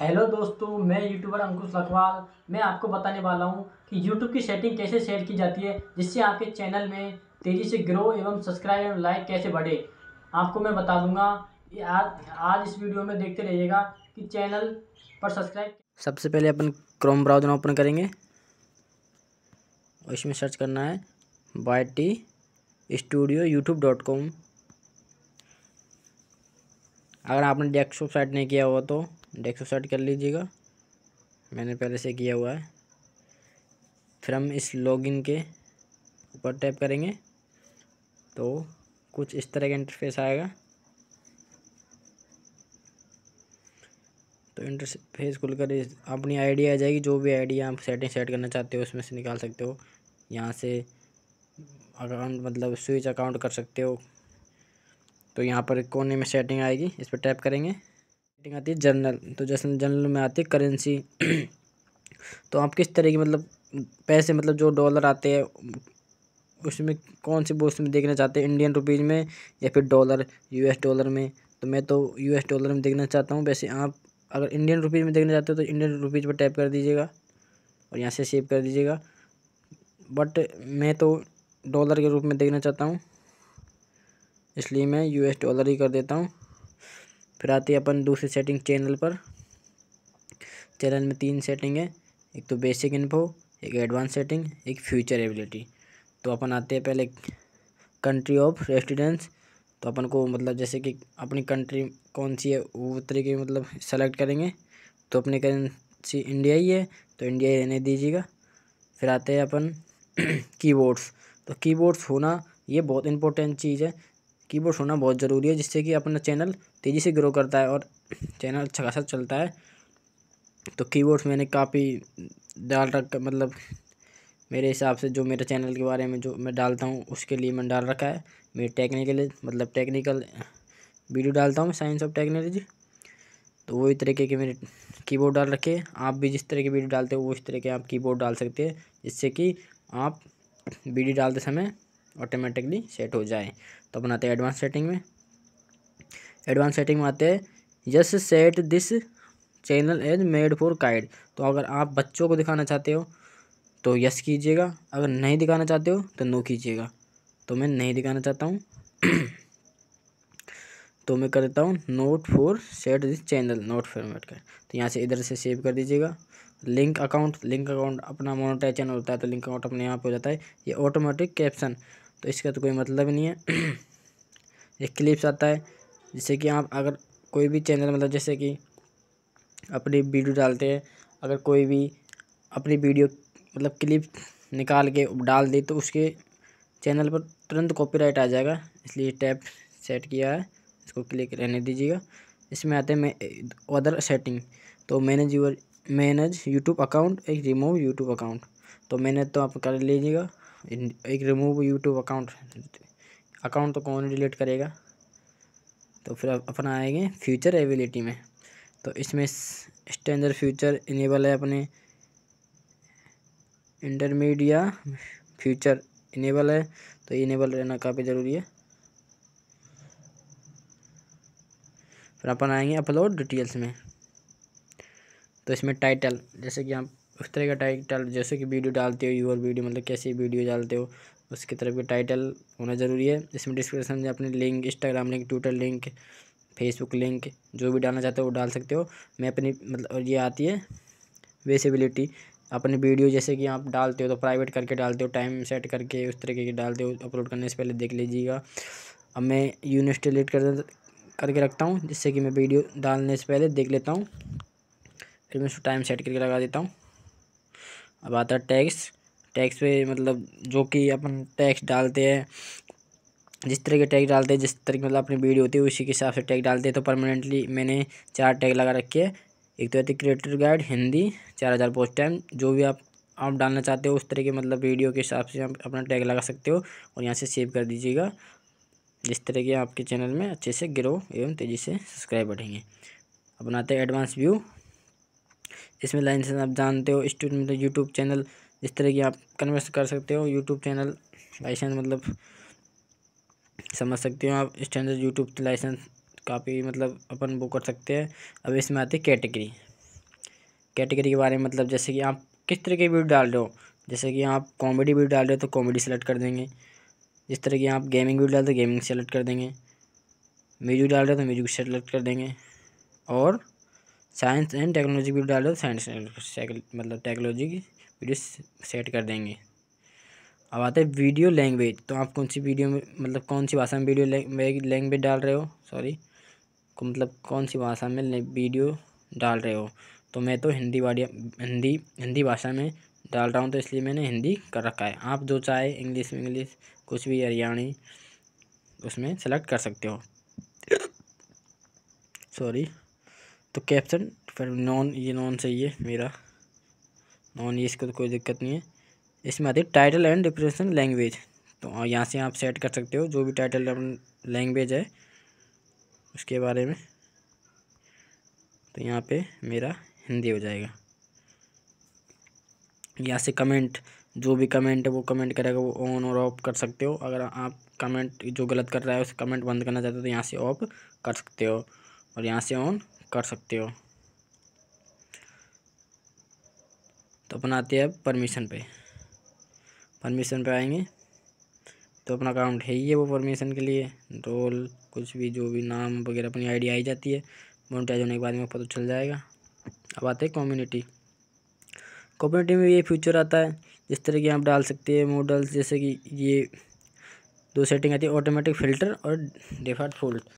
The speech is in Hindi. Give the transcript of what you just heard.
हेलो दोस्तों मैं यूट्यूबर अंकुश लखवाल मैं आपको बताने वाला हूं कि यूट्यूब की सेटिंग कैसे सेट की जाती है जिससे आपके चैनल में तेज़ी से ग्रो एवं सब्सक्राइब एवं लाइक कैसे बढ़े आपको मैं बता दूंगा आज आज इस वीडियो में देखते रहिएगा कि चैनल पर सब्सक्राइब सबसे पहले अपन क्रोम ब्राउजर ओपन करेंगे और इसमें सर्च करना है बायटी स्टूडियो यूट्यूब डॉट कॉम अगर आपने डेस्कटॉप सेट नहीं किया हुआ तो डेस्क सेट कर लीजिएगा मैंने पहले से किया हुआ है फिर हम इस लॉगिन के ऊपर टैप करेंगे तो कुछ इस तरह का इंटरफेस आएगा तो इंटरफेस खुलकर अपनी आईडी आ जाएगी जो भी आईडी आप सेटिंग सेट करना चाहते हो उसमें से निकाल सकते हो यहाँ से अकाउंट मतलब स्विच अकाउंट कर सकते हो तो यहाँ पर कोने में सेटिंग आएगी इस पर टैप करेंगे रेटिंग आती है जनरल तो जैसे जनरल में आती है करेंसी तो आप किस तरह की मतलब पैसे मतलब जो डॉलर आते हैं उसमें कौन सी बोस्ट में देखना चाहते हैं इंडियन रुपीज़ में या फिर डॉलर यूएस डॉलर में तो मैं तो यूएस डॉलर में देखना चाहता हूँ वैसे आप अगर इंडियन रुपीज़ में देखना चाहते हो तो इंडियन रुपीज़ पर टैप कर दीजिएगा और यहाँ से सेव कर दीजिएगा बट मैं तो डॉलर के रूप में देखना चाहता हूँ इसलिए मैं यूएस डॉलर ही कर देता हूँ फिर आते हैं अपन दूसरी सेटिंग चैनल पर चैनल में तीन सेटिंग है एक तो बेसिक इन्फो एक एडवांस सेटिंग एक फ्यूचर एबिलिटी तो अपन आते हैं पहले कंट्री ऑफ रेस्टिडेंस तो अपन को मतलब जैसे कि अपनी कंट्री कौन सी है वो तरीके मतलब सेलेक्ट करेंगे तो अपनी करेंसी इंडिया ही है तो इंडिया ही रहने दीजिएगा फिर आते हैं अपन कीबोर्ड्स तो कीबोर्ड्स होना ये बहुत इंपॉर्टेंट चीज़ है कीबोर्ड होना बहुत ज़रूरी है जिससे कि अपना चैनल तेज़ी से ग्रो करता है और चैनल अच्छा खासा चलता है तो कीबोर्ड मैंने काफ़ी डाल रखा मतलब मेरे हिसाब से जो मेरे चैनल के बारे में जो मैं डालता हूँ उसके लिए मैंने डाल रखा है मेरे टेक्निकल मतलब टेक्निकल वीडियो डालता हूँ साइंस ऑफ टेक्नोलॉजी तो वही तरीके के मेरे कीबोर्ड डाल रखे आप भी जिस तरह के वीडियो डालते हो वो उस तरह के आप कीबोर्ड डाल सकते हैं जिससे कि आप वीडियो डालते समय ऑटोमेटिकली सेट हो जाए तो अपन आते हैं एडवांस सेटिंग में एडवांस सेटिंग में आते हैं yes set this channel as made for kid तो अगर आप बच्चों को दिखाना चाहते हो तो यस कीजिएगा अगर नहीं दिखाना चाहते हो तो नो कीजिएगा तो मैं नहीं दिखाना चाहता हूँ तो मैं कर देता हूँ not for set this channel not format का तो यहाँ से इधर से सेव कर दीजिएगा लिंक अकाउंट लिंक अकाउंट अपना मोनोटाइज चैनल होता है तो लिंक अकाउंट अपने यहाँ पे हो जाता है ये ऑटोमेटिक कैप्शन तो इसका तो कोई मतलब नहीं है एक क्लिप्स आता है जैसे कि आप अगर कोई भी चैनल मतलब जैसे कि अपनी वीडियो डालते हैं अगर कोई भी अपनी वीडियो मतलब क्लिप निकाल के डाल दे तो उसके चैनल पर तुरंत कॉपीराइट आ जाएगा इसलिए टैप सेट किया है इसको क्लिक रहने दीजिएगा इसमें आते हैं अदर सेटिंग तो manage your manage YouTube account एक रिमूव यूट्यूब अकाउंट तो मैंने तो आप कर लीजिएगा एक रिमूव यूट्यूब अकाउंट अकाउंट तो कौन डिलीट करेगा तो फिर अपन आएंगे फ्यूचर एबिलिटी में तो इसमें स्टैंडर्ड फ्यूचर इनेबल है अपने इंटरमीडिया फ्यूचर इनेबल है तो इनेबल रहना काफ़ी ज़रूरी है फिर अपन आएंगे अपलोड डिटेल्स में तो इसमें टाइटल जैसे कि आप उस तरह का टाइटल जैसे कि वीडियो डालते हो यूर वीडियो मतलब कैसी वीडियो डालते हो उसकी तरफ का टाइटल होना ज़रूरी है इसमें डिस्क्रिप्शन में अपने link Instagram link Twitter link Facebook link जो भी डालना चाहते हो वो डाल सकते हो मैं अपनी मतलब और ये आती है वेसेबिलिटी अपने वीडियो जैसे कि आप डालते हो तो प्राइवेट करके डालते हो टाइम सेट करके उस तरीके के डालते हो अपलोड करने से पहले देख लीजिएगा अब मैं यूनिट डिलीट कर करके रखता हूँ जिससे कि मैं वीडियो डालने से पहले देख लेता हूँ फिर मैं उसको टाइम सेट करके लगा देता हूँ अब आता है टैक्स टैक्स पे मतलब जो कि अपन टैक्स डालते हैं जिस तरह के टैग डालते हैं जिस तरह की मतलब अपनी वीडियो होती है उसी के हिसाब से टैग डालते हैं तो परमानेंटली मैंने चार टैग लगा रखे हैं एक तो रहती है क्रिएटर गाइड हिंदी चार हज़ार पोस्ट टाइम जो भी आप आप डालना चाहते हो उस तरह के मतलब वीडियो के हिसाब से आप अपना टैग लगा सकते हो और यहाँ से सेव कर दीजिएगा जिस तरह के आपके चैनल में अच्छे से ग्रो एवं तेज़ी से सब्सक्राइब बढ़ेंगे अपनाते हैं एडवांस व्यू इसमें लाइन से आप जानते हो स्टूडेंट मतलब यूट्यूब चैनल जिस तरह की आप कन्वर्स कर सकते हो यूट्यूब चैनल लाइसेंस मतलब समझ सकते हो आप स्टैंडर्ड यूट्यूब लाइसेंस काफ़ी मतलब अपन वो कर सकते हैं अब इसमें आती है कैटेगरी कैटेगरी के बारे में मतलब जैसे कि आप किस तरह की वीडियो डाल रहे हो जैसे कि आप कॉमेडी वीडियो डाल रहे हो तो कॉमेडी सेलेक्ट कर देंगे जिस तरह की आप गेमिंग वीडियो डाल रहे हो गेमिंग सेलेक्ट कर देंगे म्यूजिक डाल रहे हो तो म्यूजिक सेलेक्ट तो कर देंगे और साइंस एंड टेक्नोलॉजी वीडियो डालो साइंस मतलब टेक्नोलॉजी की वीडियो सेट कर देंगे अब आता है वीडियो लैंग्वेज तो आप कौन सी वीडियो में मतलब कौन सी भाषा में वीडियो लैंग्वेज डाल रहे हो सॉरी मतलब कौन सी भाषा में वीडियो डाल रहे हो तो मैं तो हिंदी वाडिया हिंदी हिंदी भाषा में डाल रहा हूँ तो इसलिए मैंने हिंदी कर रखा है आप जो चाहे इंग्लिश में इंग्लिश कुछ भी हरियाणी उसमें सेलेक्ट कर सकते हो सॉरी तो कैप्शन फिर नॉन ये नॉन सही है मेरा नॉन ये इसको तो कोई दिक्कत नहीं है इसमें आती है टाइटल एंड डिप्रेशन लैंग्वेज तो यहाँ से आप सेट कर सकते हो जो भी टाइटल लैंग्वेज है उसके बारे में तो यहाँ पे मेरा हिंदी हो जाएगा यहाँ से कमेंट जो भी कमेंट है वो कमेंट करेगा वो ऑन और ऑफ कर सकते हो अगर आप कमेंट जो गलत कर रहा है उसे कमेंट बंद करना चाहते हो तो यहाँ से ऑफ कर सकते हो और यहाँ से ऑन कर सकते हो तो अपना आते हैं परमिशन पे परमिशन पे आएंगे तो अपना अकाउंट है ही है वो परमिशन के लिए रोल कुछ भी जो भी नाम वगैरह अपनी आईडी आई जाती है मोनिटाइज होने के बाद में पता चल जाएगा अब आते हैं कम्युनिटी कम्युनिटी में ये फ्यूचर आता है जिस तरह की आप डाल सकते हैं मॉडल्स जैसे कि ये दो सेटिंग आती है ऑटोमेटिक फ़िल्टर और डिफॉल्ट फोल्ड